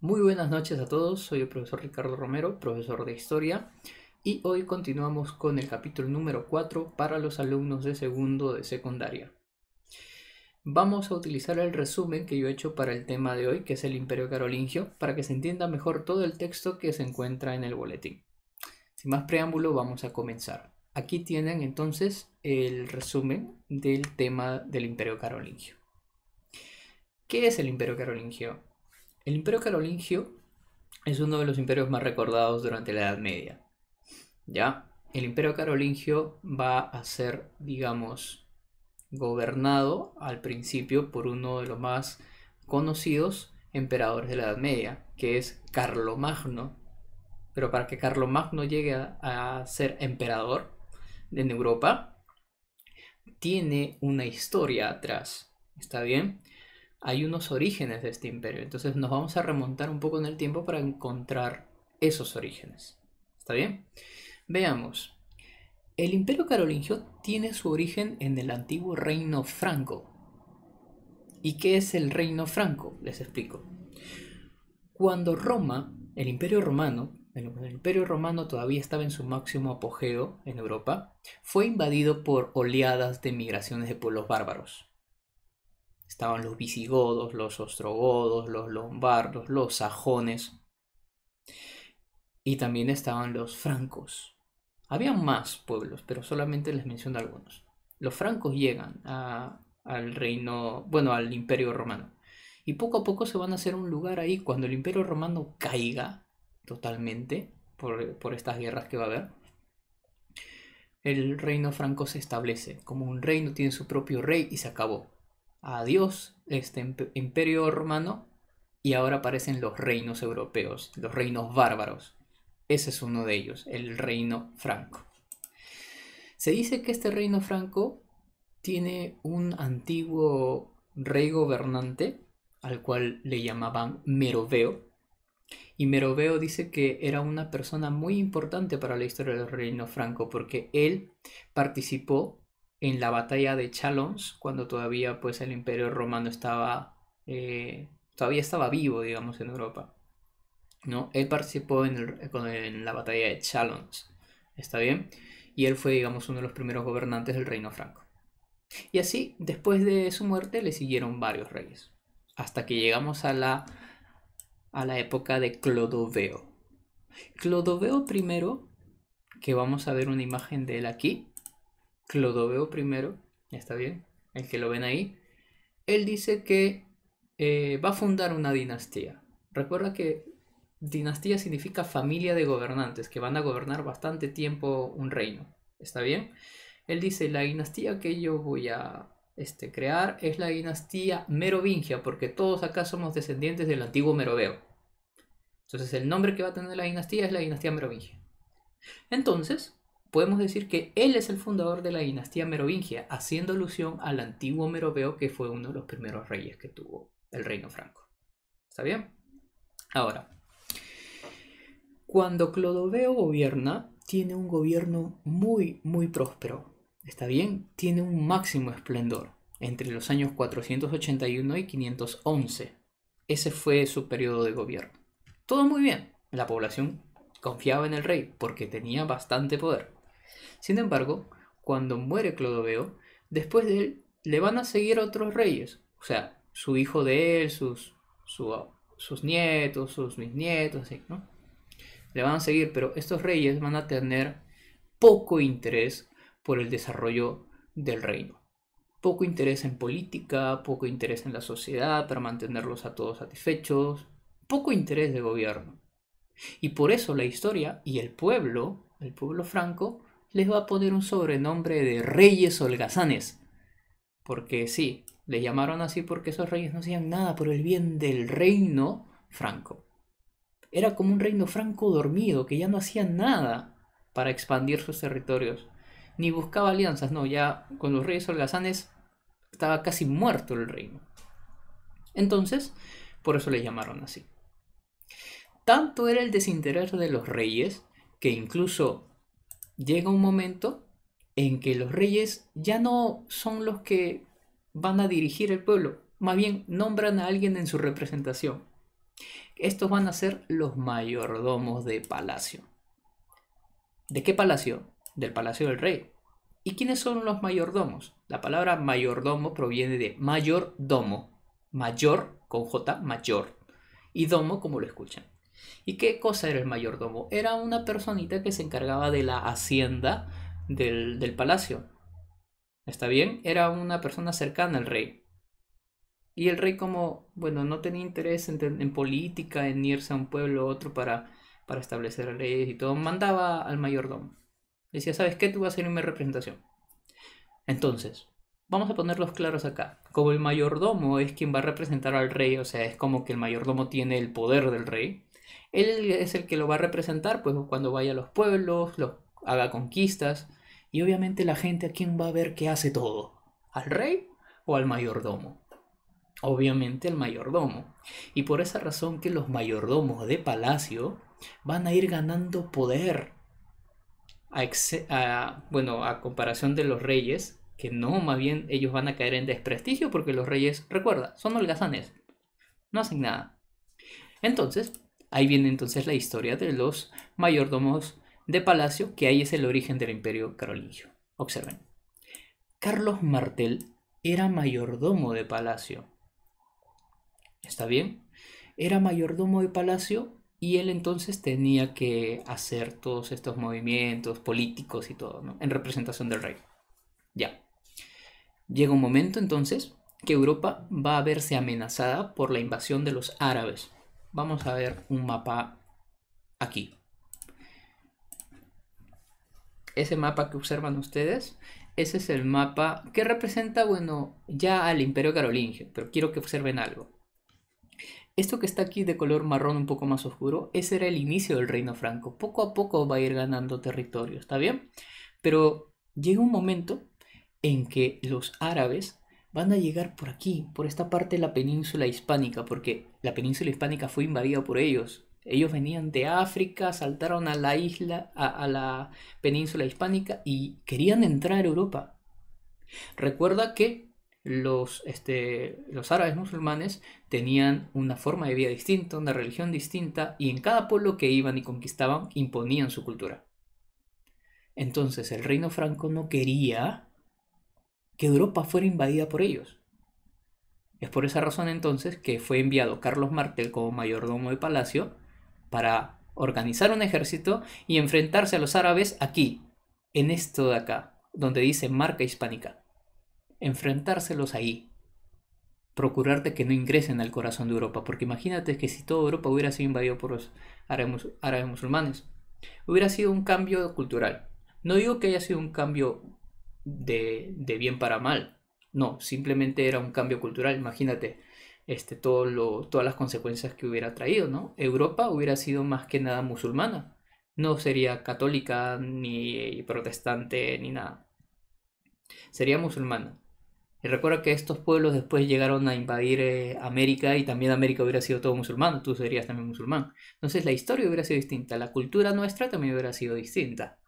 Muy buenas noches a todos, soy el profesor Ricardo Romero, profesor de Historia, y hoy continuamos con el capítulo número 4 para los alumnos de segundo de secundaria. Vamos a utilizar el resumen que yo he hecho para el tema de hoy, que es el Imperio Carolingio, para que se entienda mejor todo el texto que se encuentra en el boletín. Sin más preámbulo, vamos a comenzar. Aquí tienen entonces el resumen del tema del Imperio Carolingio. ¿Qué es el Imperio Carolingio? El imperio carolingio es uno de los imperios más recordados durante la Edad Media. ¿Ya? El imperio carolingio va a ser, digamos, gobernado al principio por uno de los más conocidos emperadores de la Edad Media, que es Carlomagno. Pero para que Carlomagno llegue a, a ser emperador en Europa, tiene una historia atrás. ¿Está bien? hay unos orígenes de este imperio. Entonces nos vamos a remontar un poco en el tiempo para encontrar esos orígenes. ¿Está bien? Veamos. El imperio carolingio tiene su origen en el antiguo reino franco. ¿Y qué es el reino franco? Les explico. Cuando Roma, el imperio romano, el, imperio romano todavía estaba en su máximo apogeo en Europa, fue invadido por oleadas de migraciones de pueblos bárbaros. Estaban los visigodos, los ostrogodos, los lombardos, los sajones. Y también estaban los francos. Había más pueblos, pero solamente les menciono algunos. Los francos llegan al reino, bueno, al imperio romano. Y poco a poco se van a hacer un lugar ahí cuando el imperio romano caiga totalmente por, por estas guerras que va a haber. El reino franco se establece como un reino, tiene su propio rey y se acabó adiós este imperio romano y ahora aparecen los reinos europeos, los reinos bárbaros. Ese es uno de ellos, el reino franco. Se dice que este reino franco tiene un antiguo rey gobernante al cual le llamaban Meroveo. Y Meroveo dice que era una persona muy importante para la historia del reino franco porque él participó en la batalla de Chalons, cuando todavía pues el imperio romano estaba, eh, todavía estaba vivo, digamos, en Europa. ¿no? Él participó en, la batalla de Chalons, ¿está bien? Y él fue, digamos, uno de los primeros gobernantes del reino franco. Y así, después de su muerte, le siguieron varios reyes, hasta que llegamos a la, a la época de Clodoveo. Clodoveo I, que vamos a ver una imagen de él aquí, Clodoveo primero, está bien, el que lo ven ahí, él dice que eh, va a fundar una dinastía. Recuerda que dinastía significa familia de gobernantes que van a gobernar bastante tiempo un reino, está bien. Él dice, la dinastía que yo voy a este, crear es la dinastía merovingia, porque todos acá somos descendientes del antiguo meroveo. Entonces el nombre que va a tener la dinastía es la dinastía merovingia. Entonces, podemos decir que él es el fundador de la dinastía merovingia, haciendo alusión al antiguo meroveo que fue uno de los primeros reyes que tuvo el reino franco. ¿Está bien? Ahora, cuando Clodoveo gobierna, tiene un gobierno muy, muy próspero. ¿Está bien? Tiene un máximo esplendor entre los años 481 y 511. Ese fue su periodo de gobierno. Todo muy bien. La población confiaba en el rey porque tenía bastante poder. Sin embargo, cuando muere Clodoveo, después de él le van a seguir otros reyes, o sea, su hijo de él, sus, ah, sus nietos, sus bisnietos, así, ¿no? Le van a seguir, pero estos reyes van a tener poco interés por el desarrollo del reino. Poco interés en política, poco interés en la sociedad para mantenerlos a todos satisfechos, poco interés de gobierno. Y por eso la historia y el pueblo, el pueblo franco, les va a poner un sobrenombre de reyes holgazanes. Porque sí, les llamaron así porque esos reyes no hacían nada por el bien del reino franco. Era como un reino franco dormido que ya no hacía nada para expandir sus territorios. Ni buscaba alianzas, no, ya con los reyes holgazanes estaba casi muerto el reino. Entonces, por eso les llamaron así. Tanto era el desinterés de los reyes que incluso llega un momento en que los reyes ya no son los que van a dirigir el pueblo, más bien nombran a alguien en su representación. Estos van a ser los mayordomos de palacio. ¿De qué palacio? Del palacio del rey. ¿Y quiénes son los mayordomos? La palabra mayordomo proviene de mayordomo. Mayor con J, mayor. Y domo como lo escuchan. ¿Y qué cosa era el mayordomo? Era una personita que se encargaba de la hacienda del, palacio. ¿Está bien? Era una persona cercana al rey. Y el rey como, bueno, no tenía interés en, política, en irse a un pueblo u otro para, para establecer leyes y todo, mandaba al mayordomo. Decía, ¿sabes qué? Tú vas a ser mi representación. Entonces, vamos a ponerlos claros acá. Como el mayordomo es quien va a representar al rey, o sea, es como que el mayordomo tiene el poder del rey, él es el que lo va a representar, pues cuando vaya a los pueblos, haga conquistas. Y obviamente la gente a quién va a ver que hace todo, al rey o al mayordomo. Obviamente al mayordomo. Y por esa razón que los mayordomos de palacio van a ir ganando poder. bueno, a comparación de los reyes, que no, más bien ellos van a caer en desprestigio porque los reyes, recuerda, son holgazanes, no hacen nada. Entonces, Ahí viene entonces la historia de los mayordomos de palacio, que ahí es el origen del imperio carolingio. Observen. Carlos Martel era mayordomo de palacio. ¿Está bien? Era mayordomo de palacio y él entonces tenía que hacer todos estos movimientos políticos y todo, ¿no? En representación del rey. Ya. Llega un momento entonces que Europa va a verse amenazada por la invasión de los árabes vamos a ver un mapa aquí. Ese mapa que observan ustedes, ese es el mapa que representa, bueno, ya al Imperio Carolingio, pero quiero que observen algo. Esto que está aquí de color marrón un poco más oscuro, ese era el inicio del reino franco. Poco a poco va a ir ganando territorio, ¿está bien? Pero llega un momento en que los árabes van a llegar por aquí, por esta parte de la península hispánica, porque la península hispánica fue invadida por ellos. Ellos venían de África, saltaron a la isla, a, la península hispánica y querían entrar a Europa. Recuerda que los, este, los árabes musulmanes tenían una forma de vida distinta, una religión distinta, y en cada pueblo que iban y conquistaban imponían su cultura. Entonces el reino franco no quería que Europa fuera invadida por ellos. Es por esa razón entonces que fue enviado Carlos Martel como mayordomo de palacio para organizar un ejército y enfrentarse a los árabes aquí, en esto de acá, donde dice marca hispánica. Enfrentárselos ahí. Procurarte que no ingresen al corazón de Europa, porque imagínate que si toda Europa hubiera sido invadida por los árabes, árabes musulmanes, hubiera sido un cambio cultural. No digo que haya sido un cambio de, bien para mal. No, simplemente era un cambio cultural. Imagínate este, todo todas las consecuencias que hubiera traído, ¿no? Europa hubiera sido más que nada musulmana. No sería católica, ni protestante, ni nada. Sería musulmana. Y recuerda que estos pueblos después llegaron a invadir eh, América y también América hubiera sido todo musulmán, tú serías también musulmán. Entonces la historia hubiera sido distinta, la cultura nuestra también hubiera sido distinta.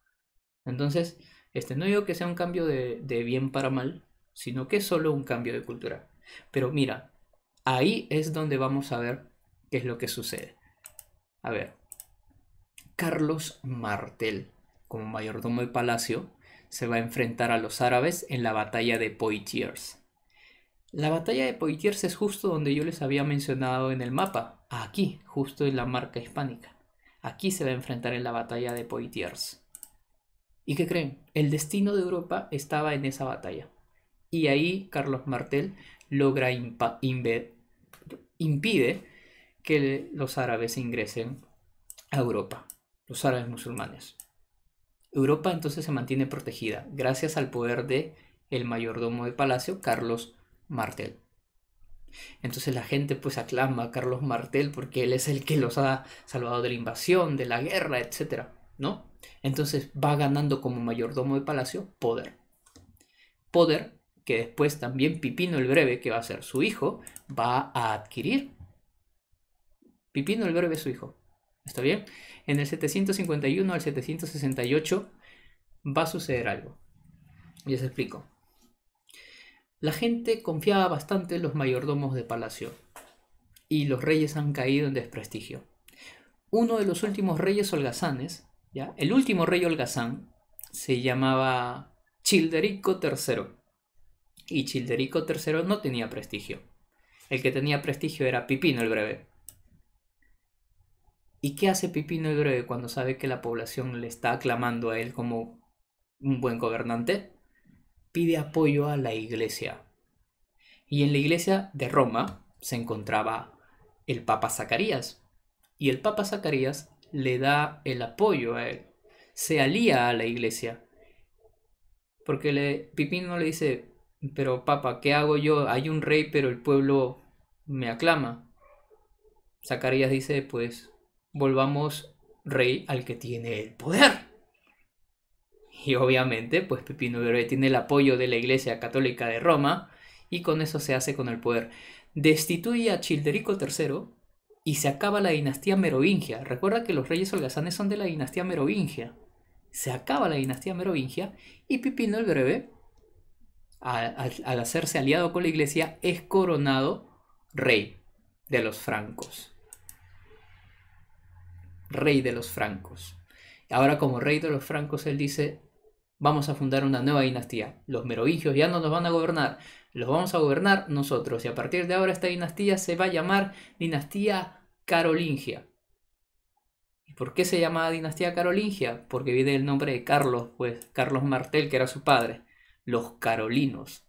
Entonces, este, no digo que sea un cambio de, bien para mal, sino que es solo un cambio de cultura. Pero mira, ahí es donde vamos a ver qué es lo que sucede. A ver, Carlos Martel, como mayordomo de palacio, se va a enfrentar a los árabes en la batalla de Poitiers. La batalla de Poitiers es justo donde yo les había mencionado en el mapa, aquí, justo en la marca hispánica. Aquí se va a enfrentar en la batalla de Poitiers. ¿Y qué creen? El destino de Europa estaba en esa batalla. Y ahí Carlos Martel logra impide que los árabes ingresen a Europa, los árabes musulmanes. Europa entonces se mantiene protegida gracias al poder de el mayordomo de palacio Carlos Martel. Entonces la gente pues aclama a Carlos Martel porque él es el que los ha salvado de la invasión, de la guerra, etc. ¿no? Entonces va ganando como mayordomo de palacio poder. Poder que después también Pipino el Breve, que va a ser su hijo, va a adquirir. Pipino el Breve es su hijo. ¿Está bien? En el 751 al 768 va a suceder algo. Y les explico. La gente confiaba bastante en los mayordomos de palacio y los reyes han caído en desprestigio. Uno de los últimos reyes holgazanes el último rey holgazán se llamaba Childerico III. Y Childerico III no tenía prestigio. El que tenía prestigio era Pipino el Breve. ¿Y qué hace Pipino el Breve cuando sabe que la población le está aclamando a él como un buen gobernante? Pide apoyo a la iglesia. Y en la iglesia de Roma se encontraba el Papa Zacarías. Y el Papa Zacarías le da el apoyo a él, se alía a la iglesia. Porque le, Pipino le dice, pero papa, ¿qué hago yo? Hay un rey, pero el pueblo me aclama. Zacarías dice, pues volvamos rey al que tiene el poder. Y obviamente, pues Pipino tiene el apoyo de la Iglesia Católica de Roma y con eso se hace con el poder. Destituye a Childerico III y se acaba la dinastía merovingia. Recuerda que los reyes holgazanes son de la dinastía merovingia. Se acaba la dinastía merovingia y Pipino el Breve, al, al hacerse aliado con la iglesia, es coronado rey de los francos. Rey de los francos. Ahora como rey de los francos, él dice, vamos a fundar una nueva dinastía. Los merovingios ya no nos van a gobernar, los vamos a gobernar nosotros. Y a partir de ahora esta dinastía se va a llamar dinastía carolingia. ¿Y por qué se llama dinastía carolingia? Porque viene el nombre de Carlos, pues Carlos Martel, que era su padre. Los carolinos.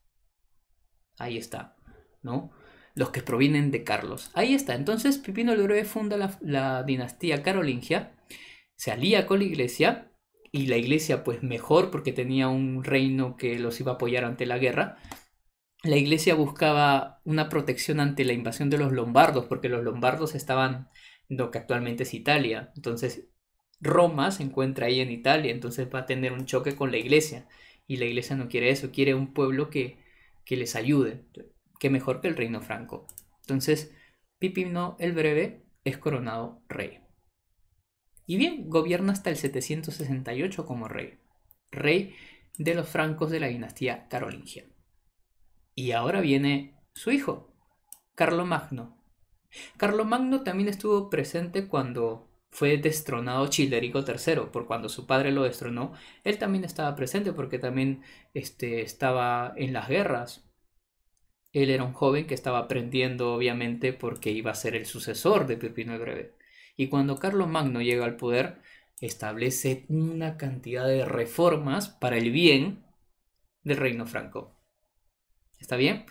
Ahí está, ¿no? Los que provienen de Carlos. Ahí está. Entonces Pipino el Breve funda la, la dinastía carolingia, se alía con la iglesia y la iglesia pues mejor porque tenía un reino que los iba a apoyar ante la guerra. La iglesia buscaba una protección ante la invasión de los lombardos porque los lombardos estaban lo que actualmente es Italia. Entonces Roma se encuentra ahí en Italia, entonces va a tener un choque con la iglesia y la iglesia no quiere eso, quiere un pueblo que, que les ayude, que mejor que el reino franco. Entonces Pipino el Breve es coronado rey. Y bien, gobierna hasta el 768 como rey, rey de los francos de la dinastía carolingia. Y ahora viene su hijo, Carlomagno. Carlomagno también estuvo presente cuando fue destronado childerico III, por cuando su padre lo destronó, él también estaba presente porque también este, estaba en las guerras. Él era un joven que estaba aprendiendo, obviamente, porque iba a ser el sucesor de Pepino el Breve. Y cuando Carlos Magno llega al poder, establece una cantidad de reformas para el bien del reino franco. ¿Está bien?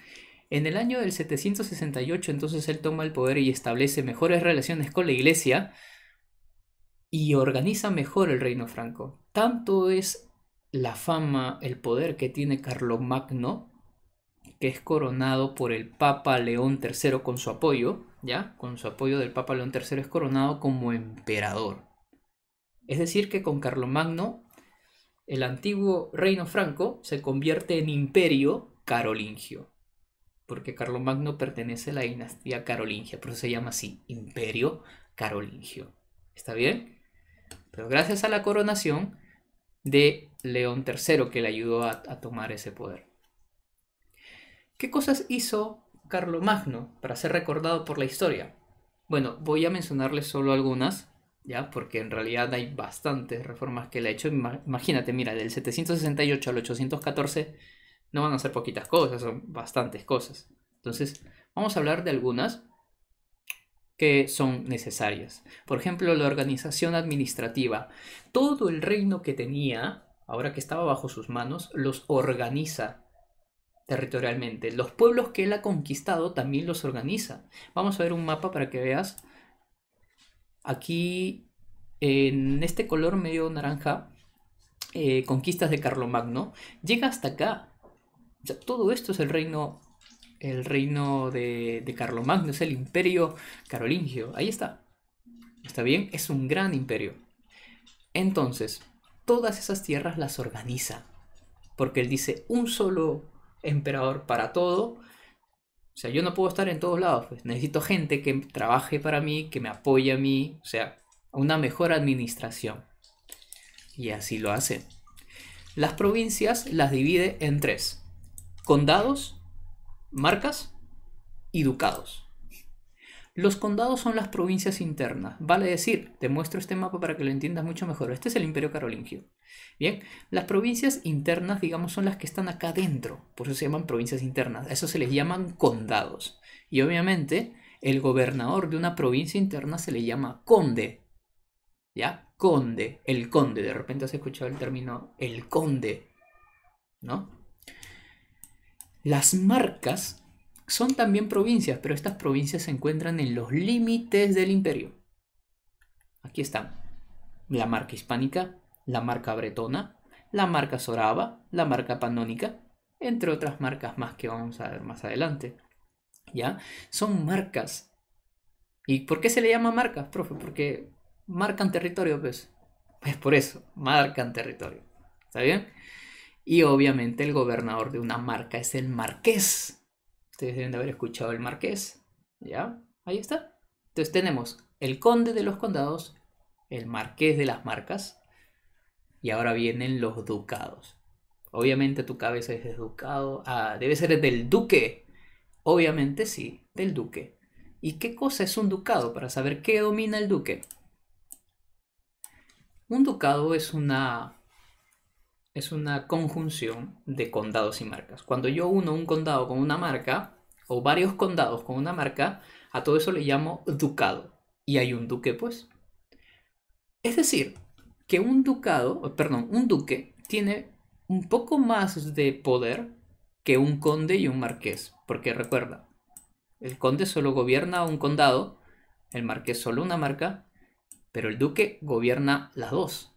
En el año del 768 entonces él toma el poder y establece mejores relaciones con la iglesia y organiza mejor el reino franco. Tanto es la fama, el poder que tiene Magno, que es coronado por el Papa León III con su apoyo, ¿ya? Con su apoyo del Papa León III es coronado como emperador. Es decir, que con Carlomagno, el antiguo reino franco se convierte en imperio carolingio, porque Carlomagno pertenece a la dinastía carolingia, por eso se llama así, imperio carolingio. ¿Está bien? Pero gracias a la coronación de León III que le ayudó a, a tomar ese poder. ¿Qué cosas hizo Carlomagno para ser recordado por la historia? Bueno, voy a mencionarles solo algunas, ¿ya? Porque en realidad hay bastantes reformas que le ha hecho. Imagínate, mira, del 768 al 814 no van a ser poquitas cosas, son bastantes cosas. Entonces, vamos a hablar de algunas que son necesarias. Por ejemplo, la organización administrativa. Todo el reino que tenía, ahora que estaba bajo sus manos, los organiza territorialmente. Los pueblos que él ha conquistado también los organiza. Vamos a ver un mapa para que veas. Aquí, en este color medio naranja, eh, conquistas de Carlomagno, llega hasta acá. todo esto es el reino, el reino de, de Carlomagno, es el imperio carolingio. Ahí está. ¿Está bien? Es un gran imperio. Entonces, todas esas tierras las organiza. Porque él dice, un solo emperador para todo. O sea, yo no puedo estar en todos lados. Pues. Necesito gente que trabaje para mí, que me apoye a mí. O sea, una mejor administración. Y así lo hace, Las provincias las divide en tres. Condados, marcas y ducados. Los condados son las provincias internas, vale decir, te muestro este mapa para que lo entiendas mucho mejor. Este es el Imperio Carolingio. Bien, las provincias internas, digamos, son las que están acá dentro, por eso se llaman provincias internas. A eso se les llaman condados. Y obviamente, el gobernador de una provincia interna se le llama conde. ¿Ya? Conde, el conde. De repente has escuchado el término el conde, ¿no? Las marcas son también provincias, pero estas provincias se encuentran en los límites del imperio. Aquí están la marca hispánica, la marca bretona, la marca soraba, la marca panónica, entre otras marcas más que vamos a ver más adelante. ¿Ya? Son marcas. ¿Y por qué se le llama marcas, profe? Porque marcan territorio, pues. Pues por eso, marcan territorio. ¿Está bien? Y obviamente el gobernador de una marca es el marqués. Ustedes deben de haber escuchado el marqués. ¿Ya? Ahí está. Entonces tenemos el conde de los condados, el marqués de las marcas, y ahora vienen los ducados. Obviamente tu cabeza es ducado. Ah, debe ser del duque. Obviamente sí, del duque. ¿Y qué cosa es un ducado para saber qué domina el duque? Un ducado es una es una conjunción de condados y marcas. Cuando yo uno un condado con una marca, o varios condados con una marca, a todo eso le llamo ducado. Y hay un duque, pues. Es decir, que un ducado, perdón, un duque tiene un poco más de poder que un conde y un marqués. Porque recuerda, el conde solo gobierna un condado, el marqués solo una marca, pero el duque gobierna las dos.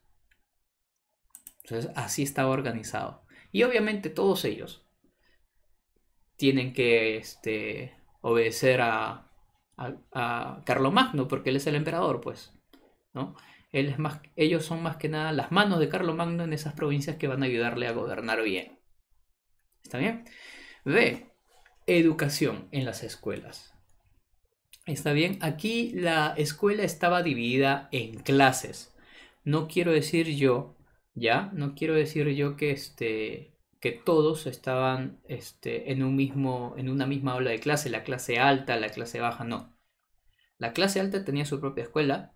Entonces, así estaba organizado. Y obviamente todos ellos tienen que este, obedecer a, a, Magno Carlomagno, porque él es el emperador, pues. ¿no? ellos son más que nada las manos de Carlomagno en esas provincias que van a ayudarle a gobernar bien. ¿Está bien? B. Educación en las escuelas. ¿Está bien? Aquí la escuela estaba dividida en clases. No quiero decir yo ¿ya? No quiero decir yo que este, que todos estaban este, en, un mismo, en una misma aula de clase, la clase alta, la clase baja, no. La clase alta tenía su propia escuela,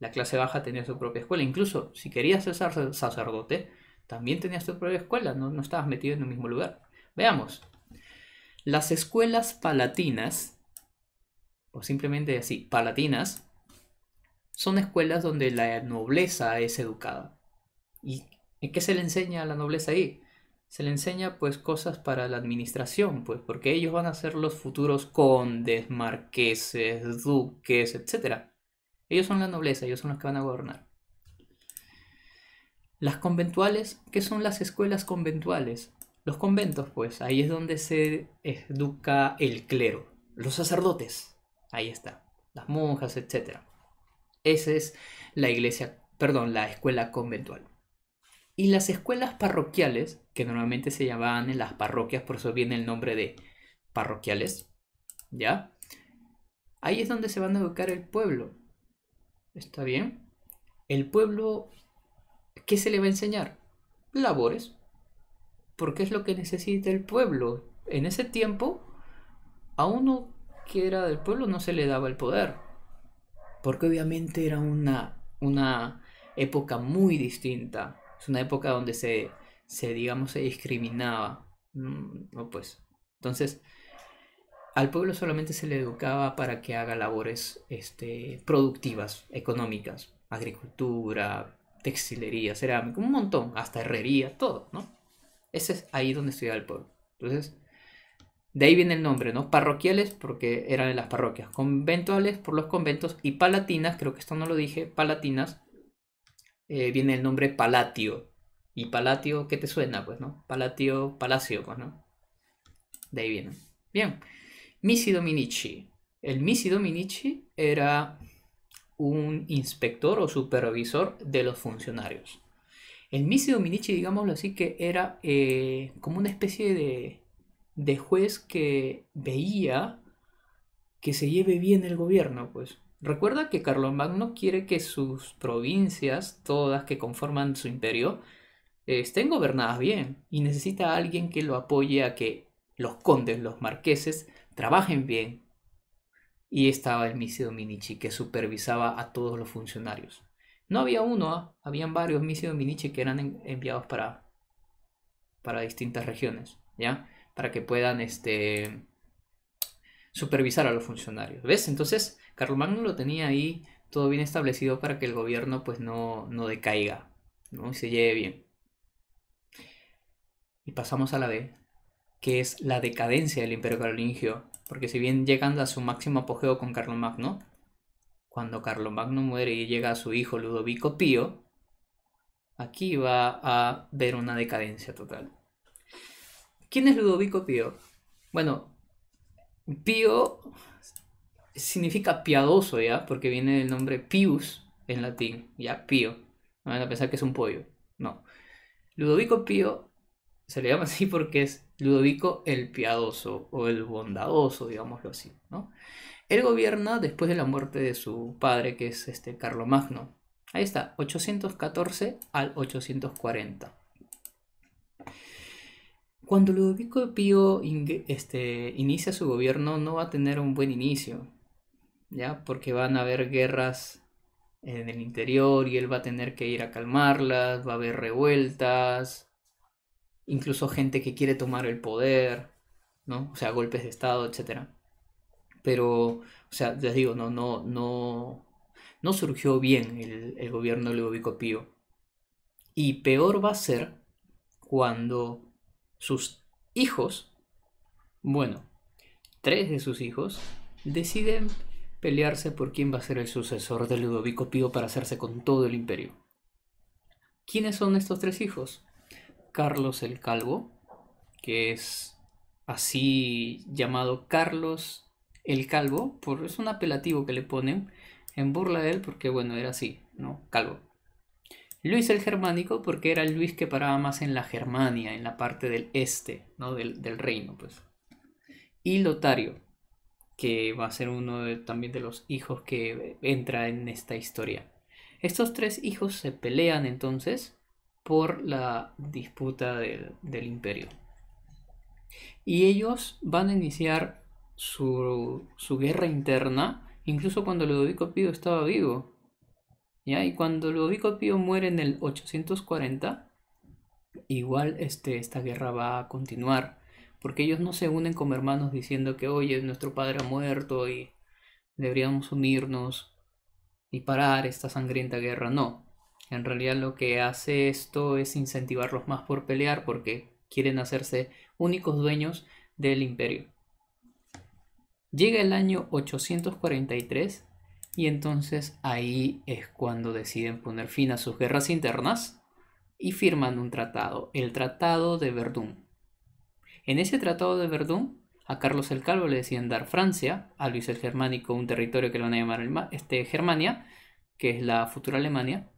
la clase baja tenía su propia escuela, incluso si querías ser sacerdote, también tenías tu propia escuela, no, no estabas metido en un mismo lugar. Veamos, las escuelas palatinas, o simplemente así, palatinas, son escuelas donde la nobleza es educada. ¿Y qué se le enseña a la nobleza ahí? Se le enseña pues cosas para la administración, pues porque ellos van a ser los futuros condes, marqueses, duques, etc. Ellos son la nobleza, ellos son los que van a gobernar. Las conventuales, ¿qué son las escuelas conventuales? Los conventos, pues, ahí es donde se educa el clero, los sacerdotes, ahí está, las monjas, etc. Esa es la iglesia, perdón, la escuela conventual. Y las escuelas parroquiales, que normalmente se llamaban en las parroquias, por eso viene el nombre de parroquiales, ¿ya? Ahí es donde se van a educar el pueblo. ¿Está bien? El pueblo, ¿qué se le va a enseñar? Labores. Porque es lo que necesita el pueblo. En ese tiempo, a uno que era del pueblo no se le daba el poder. Porque obviamente era una, una época muy distinta es una época donde se, digamos, se discriminaba. Mm, no, pues. Entonces, al pueblo solamente se le educaba para que haga labores este, productivas, económicas, agricultura, textilería, cerámica, un montón, hasta herrería, todo, ¿no? Ese es ahí donde estudiaba el pueblo. Entonces, de ahí viene el nombre, ¿no? Parroquiales porque eran en las parroquias, conventuales por los conventos y palatinas, creo que esto no lo dije, palatinas eh, viene el nombre Palatio. Y Palatio, ¿qué te suena? Pues, ¿no? Palatio, Palacio, pues, ¿no? De ahí viene. Bien. Misi Dominici. El Misi Dominici era un inspector o supervisor de los funcionarios. El Misi Dominici, digámoslo así, que era eh, como una especie de, de juez que veía que se lleve bien el gobierno, pues. Recuerda que Carlos Magno quiere que sus provincias, todas que conforman su imperio, estén gobernadas bien y necesita a alguien que lo apoye a que los condes, los marqueses, trabajen bien. Y estaba el misio Dominici que supervisaba a todos los funcionarios. No había uno, había ¿ah? habían varios Misi Dominici que eran enviados para, para distintas regiones, ¿ya? Para que puedan este, supervisar a los funcionarios. ¿Ves? Entonces, Carlomagno lo tenía ahí todo bien establecido para que el gobierno pues no, no decaiga, ¿no? Y se lleve bien. Y pasamos a la B, que es la decadencia del imperio carolingio, porque si bien llegando a su máximo apogeo con Carlomagno, cuando Carlomagno muere y llega a su hijo Ludovico Pío, aquí va a ver una decadencia total. ¿Quién es Ludovico Pío? Bueno, Pío significa piadoso, ¿ya? Porque viene del nombre pius en latín, ¿ya? Pío. No van a pensar que es un pollo, no. Ludovico Pío se le llama así porque es Ludovico el piadoso o el bondadoso, digámoslo así, ¿no? Él gobierna después de la muerte de su padre, que es este Carlomagno. Ahí está, 814 al 840 cuando Ludovico Pío este, inicia su gobierno no va a tener un buen inicio, ¿ya? Porque van a haber guerras en el interior y él va a tener que ir a calmarlas, va a haber revueltas, incluso gente que quiere tomar el poder, ¿no? O sea, golpes de estado, etc. Pero, o sea, les digo, no, no, no, no surgió bien el, el gobierno de Ludovico Pío. Y peor va a ser cuando sus hijos, bueno, tres de sus hijos, deciden pelearse por quién va a ser el sucesor de Ludovico Pío para hacerse con todo el imperio. ¿Quiénes son estos tres hijos? Carlos el Calvo, que es así llamado Carlos el Calvo, por, es un apelativo que le ponen en burla de él porque bueno, era así, ¿no? Calvo. Luis el germánico porque era el Luis que paraba más en la Germania, en la parte del este ¿no? del, reino. Pues. Y Lotario, que va a ser uno también de los hijos que entra en esta historia. Estos tres hijos se pelean entonces por la disputa del, imperio. Y ellos van a iniciar su, su guerra interna, incluso cuando Ludovico Pío estaba vivo, y cuando Ludovico Pío muere en el 840, igual este, esta guerra va a continuar, porque ellos no se unen como hermanos diciendo que, oye, nuestro padre ha muerto y deberíamos unirnos y parar esta sangrienta guerra, no. En realidad lo que hace esto es incentivarlos más por pelear porque quieren hacerse únicos dueños del imperio. Llega el año 843 y entonces ahí es cuando deciden poner fin a sus guerras internas y firman un tratado, el Tratado de Verdún. En ese Tratado de Verdún, a Carlos el Calvo le decían dar Francia, a Luis el Germánico un territorio que lo van a llamar este, Germania, que es la futura Alemania,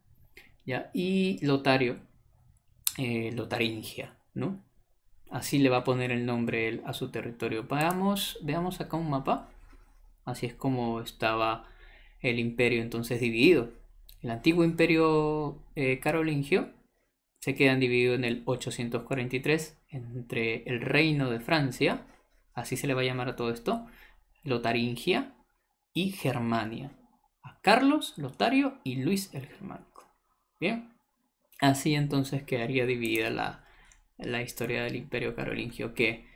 ¿ya? y Lotario, eh, Lotaringia, ¿no? Así le va a poner el nombre a su territorio. veamos acá un mapa. Así es como estaba el imperio entonces dividido. El antiguo imperio eh, carolingio se quedan dividido en el 843 entre el reino de Francia, así se le va a llamar a todo esto, Lotaringia y Germania. A Carlos, Lotario y Luis el Germánico. Bien, así entonces quedaría dividida la, la historia del imperio carolingio que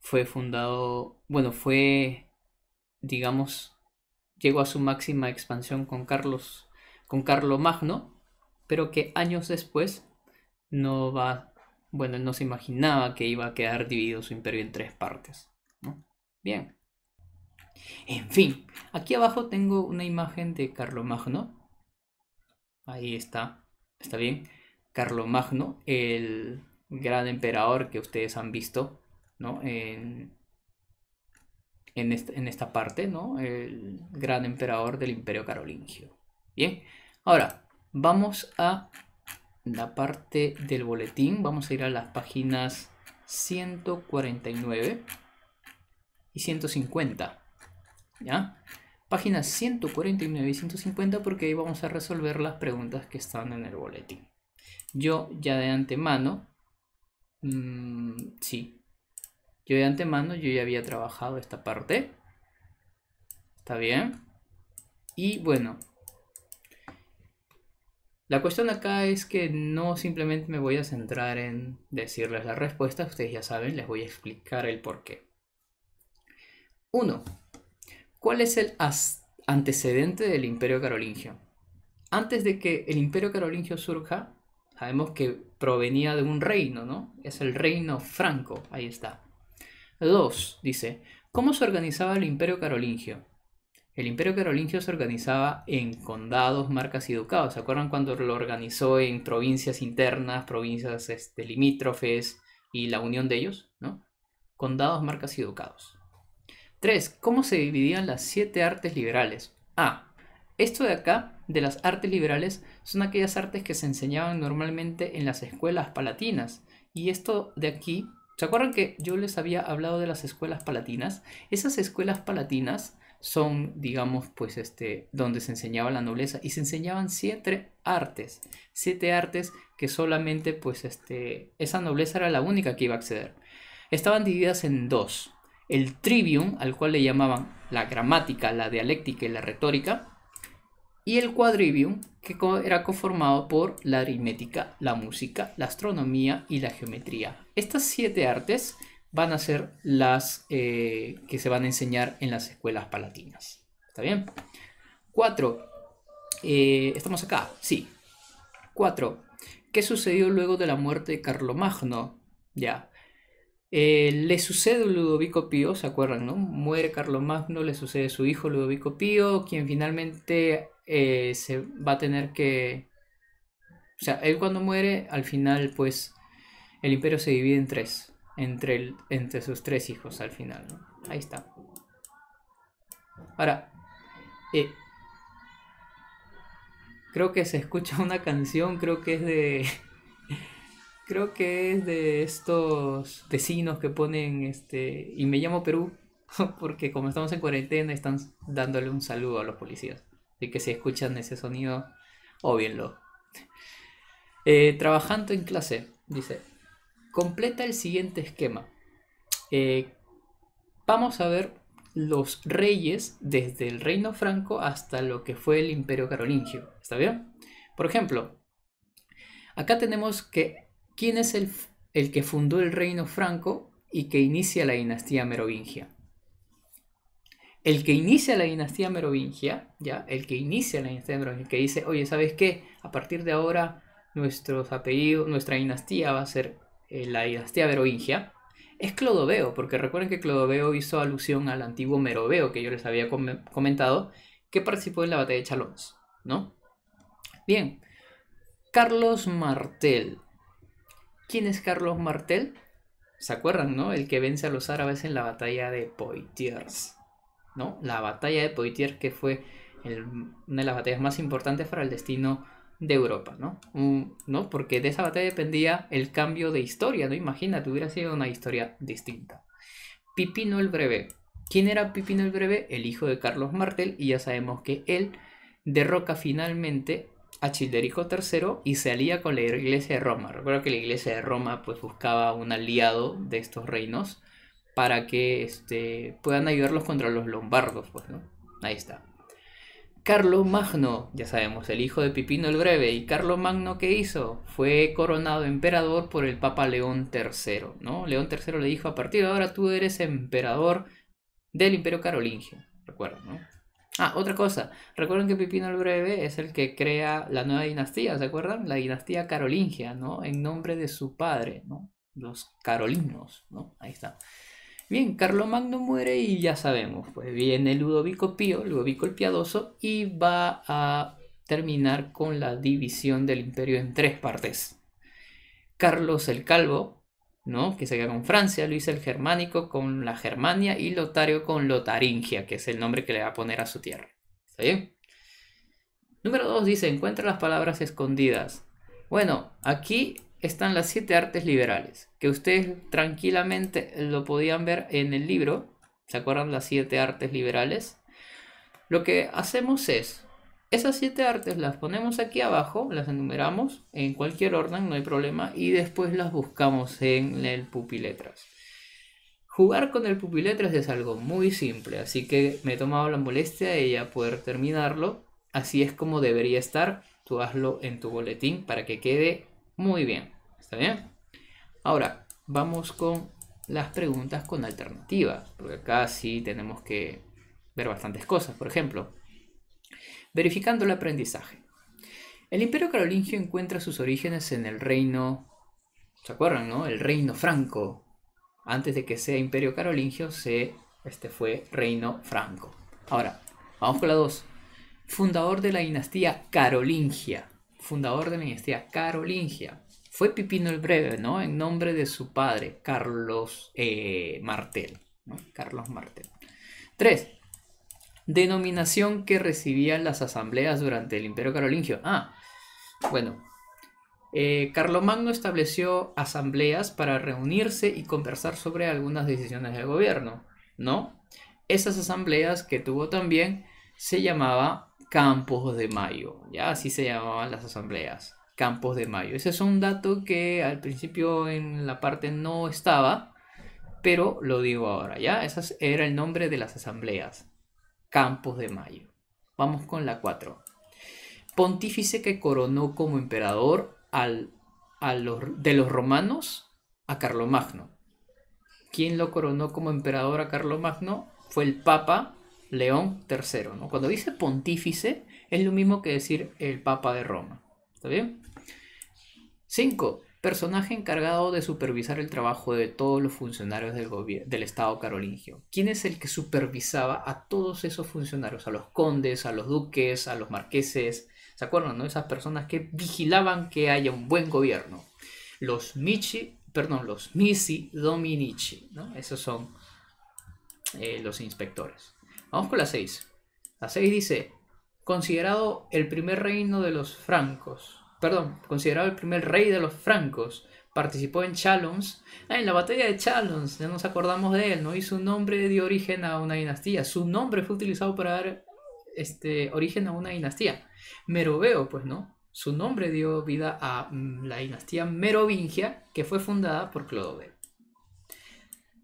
fue fundado, bueno, fue, digamos, llegó a su máxima expansión con Carlos con Carlomagno, Magno, pero que años después no va, bueno, no se imaginaba que iba a quedar dividido su imperio en tres partes, Bien. En fin, aquí abajo tengo una imagen de Carlomagno. Ahí está, está bien. Carlomagno, el gran emperador que ustedes han visto, ¿no? En, en, esta, parte, ¿no? El gran emperador del imperio carolingio. Bien, ahora vamos a la parte del boletín, vamos a ir a las páginas 149 y 150. ¿Ya? Páginas 149 y 150 porque ahí vamos a resolver las preguntas que están en el boletín. Yo ya de antemano, mm, sí, yo de antemano yo ya había trabajado esta parte. ¿Está bien? Y bueno. La cuestión acá es que no simplemente me voy a centrar en decirles la respuesta, ustedes ya saben, les voy a explicar el por qué. 1. ¿Cuál es el antecedente del imperio carolingio? Antes de que el imperio carolingio surja, sabemos que provenía de un reino, ¿no? Es el reino franco, ahí está. 2. Dice, ¿cómo se organizaba el imperio carolingio? El imperio carolingio se organizaba en condados, marcas y ducados. ¿Se acuerdan cuando lo organizó en provincias internas, provincias este, limítrofes y la unión de ellos? ¿no? Condados, marcas y ducados. 3. ¿Cómo se dividían las siete artes liberales? A. Esto de acá, de las artes liberales, son aquellas artes que se enseñaban normalmente en las escuelas palatinas. Y esto de aquí ¿Se acuerdan que yo les había hablado de las escuelas palatinas? Esas escuelas palatinas son, digamos, pues este, donde se enseñaba la nobleza y se enseñaban siete artes, siete artes que solamente, pues este, esa nobleza era la única que iba a acceder. Estaban divididas en dos, el trivium, al cual le llamaban la gramática, la dialéctica y la retórica, y el quadrivium, que era conformado por la aritmética, la música, la astronomía y la geometría. Estas siete artes van a ser las eh, que se van a enseñar en las escuelas palatinas. ¿Está bien? Cuatro. Eh, estamos acá, sí. Cuatro. ¿Qué sucedió luego de la muerte de Carlomagno? Ya. Eh, le sucede Ludovico Pío, ¿se acuerdan, no? Muere Carlomagno, le sucede su hijo Ludovico Pío, quien finalmente se va a tener que... O sea, él cuando muere, al final, pues, el imperio se divide en tres, entre, el, entre sus tres hijos al final. Ahí está. Ahora, eh, creo que se escucha una canción, creo que es de... creo que es de estos vecinos que ponen este... Y me llamo Perú, porque como estamos en cuarentena están dándole un saludo a los policías. Así que si escuchan ese sonido, óbvienlo. Eh, trabajando en clase, dice, completa el siguiente esquema. Eh, vamos a ver los reyes desde el reino franco hasta lo que fue el imperio carolingio. ¿Está bien? Por ejemplo, acá tenemos que quién es el, el que fundó el reino franco y que inicia la dinastía merovingia. El que inicia la dinastía merovingia, ya, el que inicia la dinastía merovingia, que dice, oye, ¿sabes qué? A partir de ahora nuestros apellidos, nuestra dinastía va a ser eh, la dinastía veroingia, es Clodoveo, porque recuerden que Clodoveo hizo alusión al antiguo Meroveo que yo les había comentado, que participó en la batalla de Chalons, ¿no? Bien, Carlos Martel. ¿Quién es Carlos Martel? ¿Se acuerdan, no? El que vence a los árabes en la batalla de Poitiers, ¿no? La batalla de Poitiers que fue una de las batallas más importantes para el destino de Europa, ¿no? Mm, ¿no? Porque de esa batalla dependía el cambio de historia, ¿no? Imagínate, hubiera sido una historia distinta. Pipino el Breve. ¿Quién era Pipino el Breve? El hijo de Carlos Martel, y ya sabemos que él derroca finalmente a Childerico III y se alía con la iglesia de Roma. Recuerda que la iglesia de Roma pues buscaba un aliado de estos reinos para que este, puedan ayudarlos contra los lombardos, pues, ¿no? Ahí está. Carlos Magno, ya sabemos, el hijo de Pipino el Breve, y Carlos Magno ¿qué hizo? Fue coronado emperador por el Papa León III, ¿no? León III le dijo, a partir de ahora tú eres emperador del Imperio Carolingio, ¿recuerdan, ¿no? Ah, otra cosa, recuerden que Pipino el Breve es el que crea la nueva dinastía, ¿se acuerdan? La dinastía carolingia, ¿no? En nombre de su padre, ¿no? Los carolinos, ¿no? Ahí está. Bien, Carlomagno muere y ya sabemos, pues viene Ludovico Pío, Ludovico el Piadoso, y va a terminar con la división del imperio en tres partes. Carlos el Calvo, ¿no? que se queda con Francia, Luis el Germánico con la Germania y Lotario con Lotaringia, que es el nombre que le va a poner a su tierra. ¿Está bien? Número 2 dice, encuentra las palabras escondidas. Bueno, aquí están las siete artes liberales, que ustedes tranquilamente lo podían ver en el libro. ¿Se acuerdan las siete artes liberales? Lo que hacemos es, esas siete artes las ponemos aquí abajo, las enumeramos en cualquier orden, no hay problema, y después las buscamos en el pupiletras. Jugar con el pupiletras es algo muy simple, así que me he tomado la molestia de ya poder terminarlo. Así es como debería estar, tú hazlo en tu boletín para que quede muy bien. ¿Está bien? Ahora, vamos con las preguntas con alternativa porque acá sí tenemos que ver bastantes cosas. Por ejemplo, verificando el aprendizaje. El imperio carolingio encuentra sus orígenes en el reino, ¿se acuerdan, no? El reino franco. Antes de que sea imperio carolingio, este fue reino franco. Ahora, vamos con la 2. Fundador de la dinastía carolingia. Fundador de la dinastía carolingia fue Pipino el Breve, ¿no? En nombre de su padre, Carlos eh, Martel. ¿no? Carlos Martel. Tres, Denominación que recibían las asambleas durante el Imperio Carolingio. Ah, bueno. Eh, Carlomagno estableció asambleas para reunirse y conversar sobre algunas decisiones del gobierno, ¿no? Esas asambleas que tuvo también se llamaba Campos de Mayo, ya así se llamaban las asambleas. Campos de Mayo. Ese es un dato que al principio en la parte no estaba, pero lo digo ahora, ¿ya? Ese era el nombre de las asambleas. Campos de Mayo. Vamos con la 4. Pontífice que coronó como emperador al, de los romanos a Carlomagno. ¿Quién lo coronó como emperador a Carlomagno? Fue el Papa León III. ¿no? Cuando dice pontífice, es lo mismo que decir el Papa de Roma. ¿Está bien? 5. Personaje encargado de supervisar el trabajo de todos los funcionarios del, del Estado carolingio. ¿Quién es el que supervisaba a todos esos funcionarios? A los condes, a los duques, a los marqueses. ¿Se acuerdan, no? Esas personas que vigilaban que haya un buen gobierno. Los Michi, perdón, los Misi Dominici, ¿no? Esos son eh, los inspectores. Vamos con la 6. La 6 dice, considerado el primer reino de los francos, perdón, considerado el primer rey de los francos. Participó en Chalons. en la batalla de Chalons, ya nos acordamos de él, ¿no? Y su nombre dio origen a una dinastía. Su nombre fue utilizado para dar este, origen a una dinastía. Meroveo, pues, ¿no? Su nombre dio vida a mm, la dinastía merovingia, que fue fundada por Clodoveo.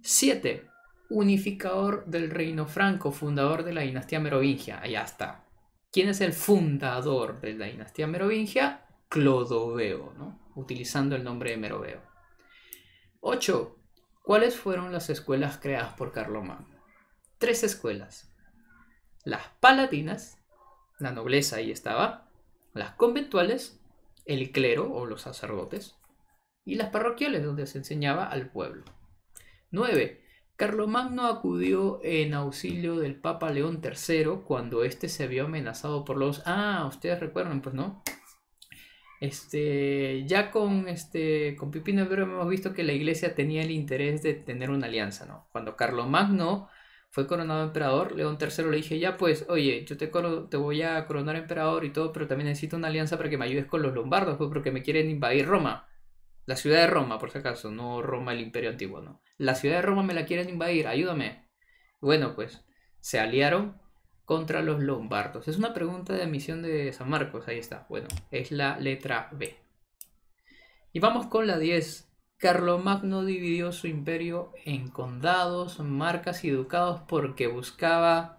7. Unificador del reino franco, fundador de la dinastía merovingia. Ahí está. ¿Quién es el fundador de la dinastía merovingia? Clodoveo, ¿no? utilizando el nombre de Meroveo. 8. ¿Cuáles fueron las escuelas creadas por Carlomagno? Tres escuelas. Las palatinas, la nobleza ahí estaba, las conventuales, el clero o los sacerdotes, y las parroquiales donde se enseñaba al pueblo. 9. Carlomagno acudió en auxilio del Papa León III cuando éste se vio amenazado por los... Ah, ustedes recuerdan, pues no, este, ya con, este, con Pipino Breve hemos visto que la iglesia tenía el interés de tener una alianza, ¿no? Cuando Magno fue coronado emperador, León III le dije, ya pues, oye, yo te, te voy a coronar emperador y todo, pero también necesito una alianza para que me ayudes con los lombardos, pues, porque me quieren invadir Roma. La ciudad de Roma, por si acaso, no Roma el imperio antiguo, no. La ciudad de Roma me la quieren invadir, ayúdame. Bueno, pues se aliaron contra los lombardos? Es una pregunta de misión de San Marcos, ahí está. Bueno, es la letra B. Y vamos con la 10. Carlomagno dividió su imperio en condados, marcas y ducados porque buscaba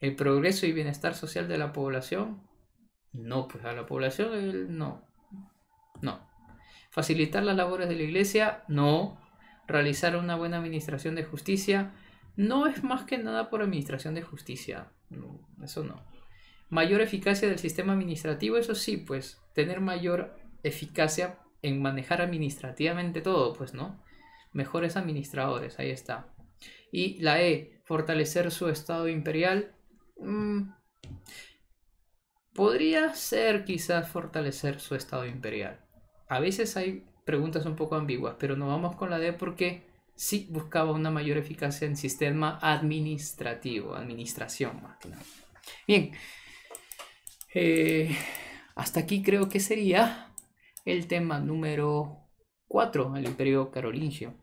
el progreso y bienestar social de la población. No, pues a la población él no. No. Facilitar las labores de la iglesia, no. Realizar una buena administración de justicia, no es más que nada por administración de justicia eso no. Mayor eficacia del sistema administrativo, eso sí, pues tener mayor eficacia en manejar administrativamente todo, pues no. Mejores administradores, ahí está. Y la E, fortalecer su estado imperial. Mm, podría ser quizás fortalecer su estado imperial. A veces hay preguntas un poco ambiguas, pero no vamos con la D porque sí buscaba una mayor eficacia en sistema administrativo, administración más Bien, eh, hasta aquí creo que sería el tema número 4, el imperio carolingio.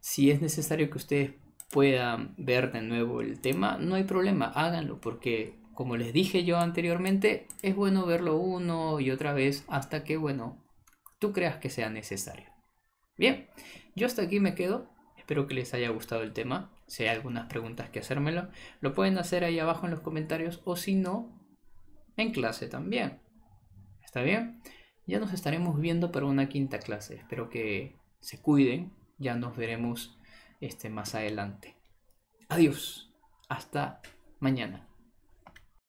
Si es necesario que ustedes puedan ver de nuevo el tema, no hay problema, háganlo, porque como les dije yo anteriormente, es bueno verlo uno y otra vez hasta que, bueno, tú creas que sea necesario. Bien, yo hasta aquí me quedo. Espero que les haya gustado el tema. Si hay algunas preguntas que hacérmelo, lo pueden hacer ahí abajo en los comentarios o si no, en clase también. ¿Está bien? Ya nos estaremos viendo para una quinta clase. Espero que se cuiden. Ya nos veremos este, más adelante. Adiós. Hasta mañana.